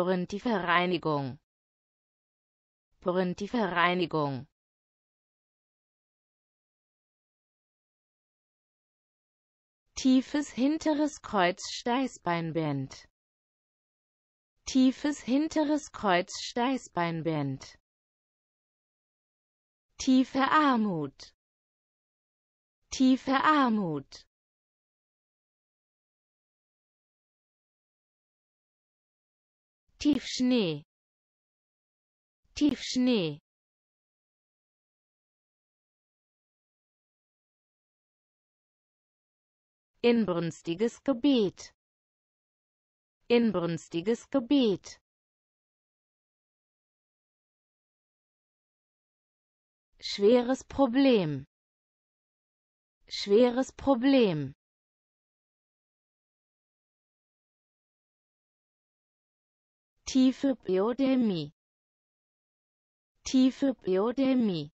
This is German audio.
die Vereinigung. die Vereinigung. Tiefes hinteres Kreuz Steißbeinbend. Tiefes hinteres Kreuz Steißbeinbend. Tiefe Armut. Tiefe Armut. Tiefschnee Tiefschnee Inbrünstiges Gebet Inbrünstiges Gebet Schweres Problem Schweres Problem tiefe Biodemie. tiefe Biodermie.